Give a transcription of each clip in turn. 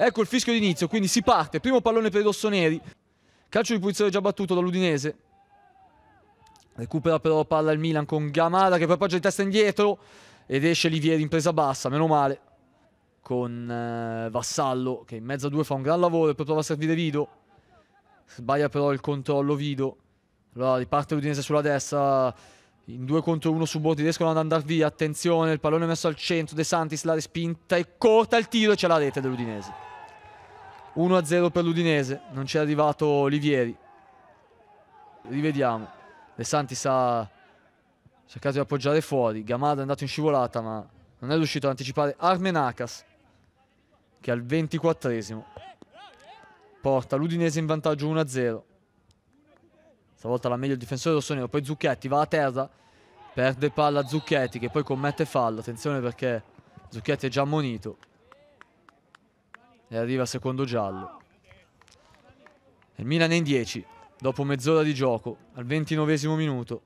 Ecco il fischio d'inizio, quindi si parte. Primo pallone per i rossoneri. Calcio di punizione già battuto dall'Udinese. Recupera però palla il Milan con Gamara che poi poggia di testa indietro ed esce Livieri in presa bassa, meno male. Con eh, Vassallo che in mezzo a due fa un gran lavoro e poi prova a servire Vido. Sbaglia però il controllo Vido. Allora riparte l'Udinese sulla destra. In due contro uno su Bordi riescono ad andare via. Attenzione, il pallone messo al centro. De Santis la respinta e corta il tiro e c'è la rete dell'Udinese. 1-0 per l'Udinese, non c'è arrivato Olivieri. Rivediamo. De Santi sta cercando di appoggiare fuori. Gamada è andato in scivolata, ma non è riuscito ad anticipare Armenacas, che al 24esimo porta l'Udinese in vantaggio 1-0. Stavolta la meglio il difensore rossonero, poi Zucchetti va a terra, perde palla Zucchetti che poi commette fallo, attenzione perché Zucchetti è già ammonito e arriva secondo giallo. Il Milan è in 10 dopo mezz'ora di gioco al ventinovesimo minuto.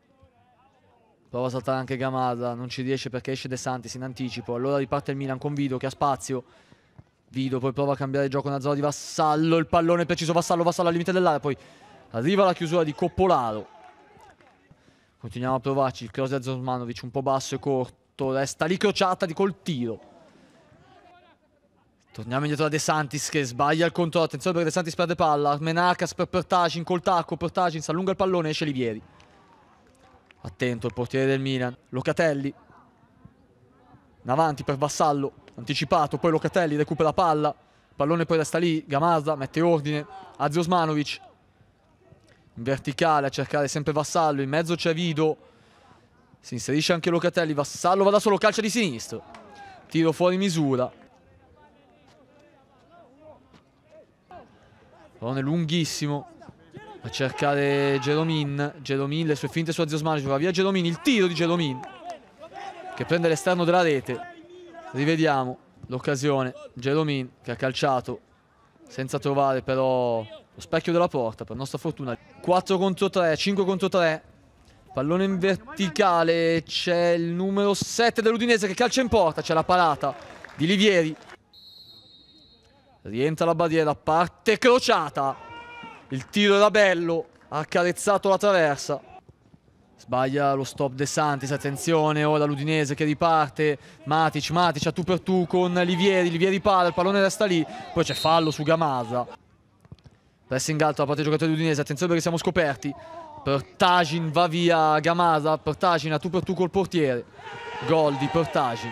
Prova a saltare anche Gamarra, non ci riesce perché esce De Santis in anticipo. Allora riparte il Milan con Vido che ha spazio. Vido poi prova a cambiare gioco nella zona di Vassallo, il pallone preciso Vassallo, Vassallo al limite dell'area, poi arriva la chiusura di Coppolaro. Continuiamo a provarci, il cross di Zosmanovic un po' basso e corto, resta lì crociata di col tiro. Torniamo indietro da De Santis che sbaglia il controllo. Attenzione perché De Santis perde palla. Menarcas per Portagin col tacco. Portagin si allunga il pallone, esce Livieri. Attento il portiere del Milan. Locatelli. In avanti per Vassallo. Anticipato, poi Locatelli recupera la palla. Pallone poi resta lì. Gamazza mette ordine. Azio Osmanovic. In verticale a cercare sempre Vassallo. In mezzo c'è Vido. Si inserisce anche Locatelli. Vassallo va da solo, calcia di sinistro. Tiro fuori misura. Pallone lunghissimo a cercare Geromin. Geromin, le sue finte su Aziosmanic, va via Geromin, il tiro di Geromin che prende l'esterno della rete. Rivediamo l'occasione. Geromin che ha calciato senza trovare però lo specchio della porta per nostra fortuna. 4 contro 3, 5 contro 3. Pallone in verticale, c'è il numero 7 dell'Udinese che calcia in porta, c'è la parata di Livieri. Rientra la barriera, parte crociata. Il tiro era bello, ha carezzato la traversa. Sbaglia lo stop De Santis, attenzione, ora l'Udinese che riparte, Matic, Matic a tu per tu con Livieri, Livieri parla, il pallone resta lì, poi c'è fallo su Gamasa. Pressing alto da parte del giocatore dell'Udinese, attenzione perché siamo scoperti. Portagin va via Gamasa, Portagin a tu per tu col portiere. Gol di Pertagin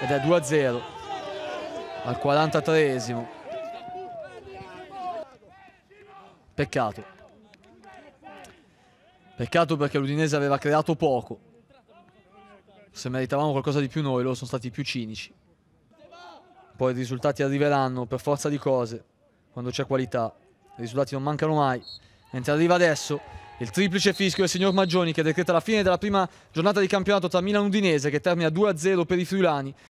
ed è 2-0 al 43esimo. Peccato. Peccato perché l'Udinese aveva creato poco. Se meritavamo qualcosa di più noi, loro sono stati più cinici. Poi i risultati arriveranno per forza di cose, quando c'è qualità. I risultati non mancano mai. Mentre arriva adesso il triplice fischio del signor Maggioni che decreta la fine della prima giornata di campionato tra Milan e Udinese che termina 2-0 per i friulani.